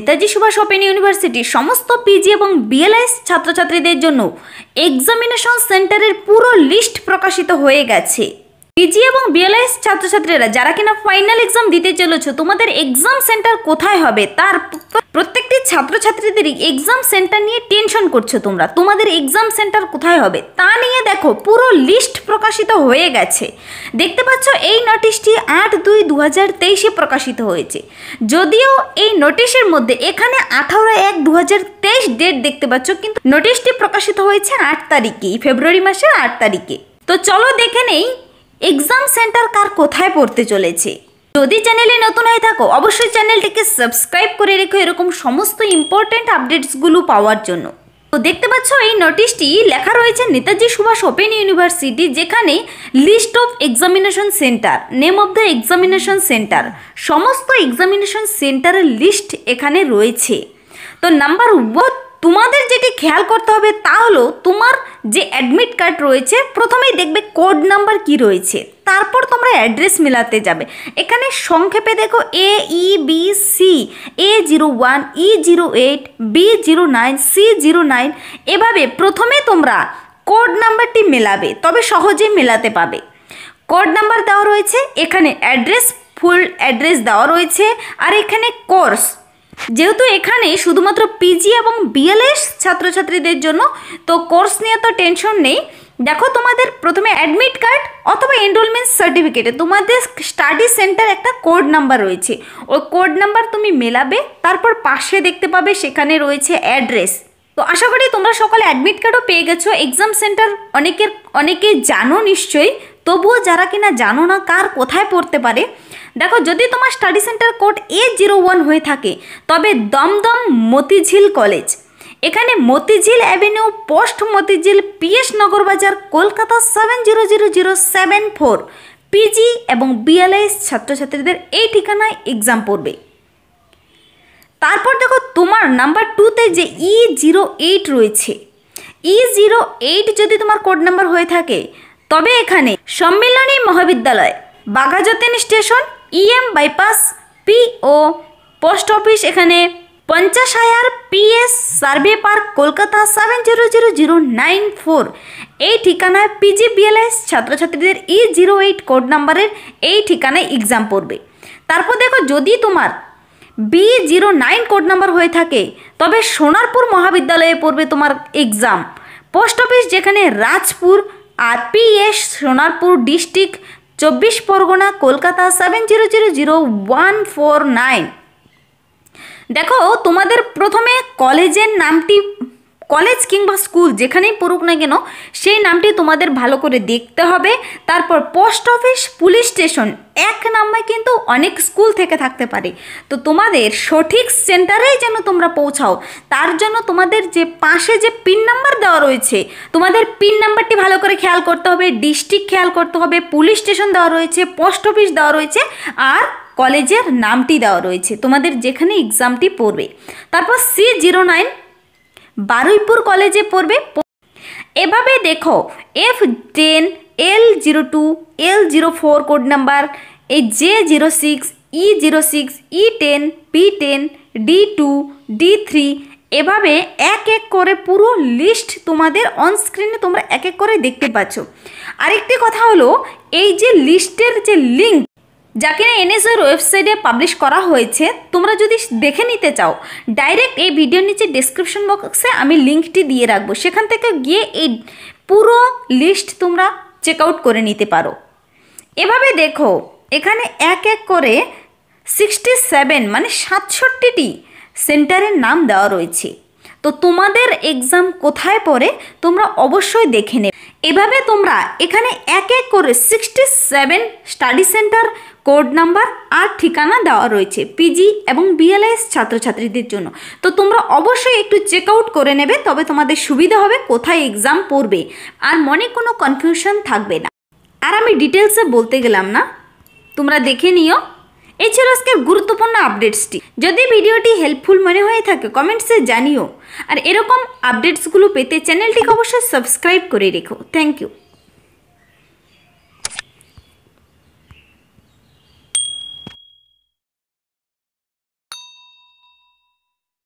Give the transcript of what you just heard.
Netaji Subhas open ইউনিভার্সিটির সমস্ত PG এবং বিএলএস ছাত্রছাত্রীদের জন্য এক্সামিনেশন সেন্টারের পুরো লিস্ট প্রকাশিত হয়ে গেছে পিজি এবং বিএলএস ছাত্রছাত্রীরা যারা কিনা ফাইনাল এক্সাম দিতে চলেছ তোমাদের এক্সাম সেন্টার কোথায় হবে তার প্রত্যেকটি ছাত্রছাত্রীদের এক্সাম সেন্টার নিয়ে টেনশন করছো তোমরা তোমাদের এক্সাম সেন্টার কোথায় হবে তা নিয়ে দেখো পুরো লিস্ট প্রকাশিত হয়ে গেছে দেখতে পাচ্ছ এই নোটিশটি আট দুই দু হাজার তেইশে প্রকাশিত হয়েছে যদিও এই নোটিশের মধ্যে এখানে আঠারো এক দু হাজার তেইশ ডেট দেখতে পাচ্ছ কিন্তু নোটিশটি প্রকাশিত হয়েছে আট তারিখে ফেব্রুয়ারি মাসের আট তারিখে তো চলো দেখে নেই এক্সাম সেন্টার কার কোথায় পড়তে চলেছে যদি চ্যানেলে নতুন হয়ে থাকো অবশ্যই চ্যানেলটিকে সাবস্ক্রাইব করে রেখো এরকম সমস্ত ইম্পর্ট্যান্ট আপডেটসগুলো পাওয়ার জন্য তো দেখতে পাচ্ছ এই নোটিশটি লেখা রয়েছে নেতাজি সুভাষ ওপেন ইউনিভার্সিটি যেখানে list of examination centre name of the examination centre সমস্ত এক্সামিনেশন সেন্টারের লিস্ট এখানে রয়েছে তো নাম্বার ওয়ান তোমাদের যেটি খেয়াল করতে হবে তা হলো তোমার যে অ্যাডমিট কার্ড রয়েছে প্রথমেই দেখবে কোড নাম্বার কি রয়েছে তারপর তোমরা অ্যাড্রেস মেলাতে যাবে এখানে সংক্ষেপে দেখো A E B C A zero one E zero eight B zero nine C zero nine এভাবে প্রথমে তোমরা কোড নাম্বারটি মেলাবে তবে সহজে মেলাতে পাবে কোড নাম্বার দেওয়া রয়েছে এখানে অ্যাড্রেস ফুল অ্যাড্রেস দেওয়া রয়েছে আর এখানে কোর্স যেহেতু এখানে শুধুমাত্র পিজি এবং বিএলএস ছাত্রছাত্রীদের জন্য তো কোর্স নিয়ে তো টেনশন নেই দেখো তোমাদের প্রথমে অ্যাডমিট কার্ড অথবা এনরোলমেন্ট সার্টিফিকেটে তোমাদের স্টাডি সেন্টার একটা কোড নাম্বার রয়েছে ওই কোড নাম্বার তুমি মেলাবে তারপর পাশে দেখতে পাবে সেখানে রয়েছে অ্যাড্রেস তো আশা করি তোমরা সকালে অ্যাডমিট কার্ডও পেয়ে গেছো এক্সাম সেন্টার অনেকের অনেকে জানো নিশ্চয়ই তবুও যারা কিনা জানো না কার কোথায় পড়তে পারে দেখো যদি তোমার study centre code A zero one হয়ে থাকে তবে দমদম মতিঝিল কলেজ এখানে Motijheel avenue post Motijheel PS Nagar Bazar Kolkata seven zero zero zero seven four PG এবং বিএলএস ছাত্রছাত্রীদের এই ঠিকানায় এক্সাম পড়বে তারপর দেখো তোমার নাম্বার টুতে যে ই জিরো এইট রয়েছে ই জিরো এইট যদি তোমার কোড নাম্বার হয়ে থাকে তবে এখানে Sammilani Mahavidyalaya Baghajatin station EM bypass PO post office এখানে পঞ্চাশ হাজার PS survey park Kolkata seven zero zero zero nine four এই ঠিকানায় পিজিবিএলএস ছাত্রছাত্রীদের ই জিরো এইট কোড নাম্বারের এই ঠিকানায় এক্সাম পড়বে তারপর দেখো যদি তোমার B zero nine code number হয়ে থাকে তবে সোনারপুর মহাবিদ্যালয়ে পড়বে তোমার এক্সাম পোস্ট অফিস যেখানে রাজপুর আর পিএস সোনারপুর ডিস্ট্রিক্ট চব্বিশ Pargana Kolkata seven zero zero zero one four nine দেখো তোমাদের প্রথমে কলেজের নামটি কলেজ কিংবা স্কুল যেখানেই পড়ুক না কেন সেই নামটি তোমাদের ভালো করে দেখতে হবে তারপর পোস্ট অফিস পুলিশ স্টেশন এক নাম্বার কিন্তু অনেক স্কুল থেকে থাকতে পারে তো তোমাদের সঠিক সেন্টারেই যেন তোমরা পৌঁছাও তার জন্য তোমাদের যে পাশে যে পিন নাম্বার দেওয়া রয়েছে তোমাদের পিন নাম্বারটি ভালো করে খেয়াল করতে হবে ডিস্ট্রিক্ট খেয়াল করতে হবে পুলিশ স্টেশন দেওয়া রয়েছে পোস্ট অফিস দেওয়া রয়েছে আর কলেজের নামটি দেওয়া রয়েছে তোমাদের যেখানে এক্সামটি পড়বে তারপর সি জিরো নাইন বারুইপুর কলেজে পড়বে এভাবে দেখো F ten L zero two L zero four code number এই J zero six E zero six E ten P ten D two D three এভাবে এক এক করে পুরো লিস্ট তোমাদের অনস্ক্রিনে তোমরা এক এক করে দেখতে পাচ্ছ আরেকটি কথা হলো এই যে লিস্টের যে লিঙ্ক যা কিনা এনএসওর ওয়েবসাইটে পাবলিশ করা হয়েছে তোমরা যদি দেখে নিতে চাও ডাইরেক্ট এই ভিডিওর নিচে ডিসক্রিপশন বক্সে আমি লিঙ্কটি দিয়ে রাখবো সেখান থেকে গিয়ে এই পুরো লিস্ট তোমরা চেক আউট করে নিতে পারো এভাবে দেখো এখানে এক এক করে সিক্সটি সেভেন মানে সাতষট্টিটি সেন্টারের নাম দেওয়া রয়েছে তো তোমাদের এক্সাম কোথায় পড়ে তোমরা অবশ্যই দেখে নেবে এভাবে তোমরা এখানে এক এক করে sixty seven study centre code number আর ঠিকানা দেওয়া রয়েছে পিজি এবং বিএলএস ছাত্রছাত্রীদের জন্য তো তোমরা অবশ্যই একটু চেক আউট করে নেবে তবে তোমাদের সুবিধা হবে কোথায় এক্সাম পড়বে আর মনে কোনো কনফিউশন থাকবে না আর আমি ডিটেলসে বলতে গেলাম না তোমরা দেখে নিও এই ছিল আজকের গুরুত্বপূর্ণ আপডেটসটি যদি ভিডিওটি হেল্পফুল মনে হয়ে থাকে কমেন্টসে জানিও আর এরকম আপডেটসগুলো পেতে চ্যানেলটিকে অবশ্যই সাবস্ক্রাইব করে রেখো থ্যাংক ইউ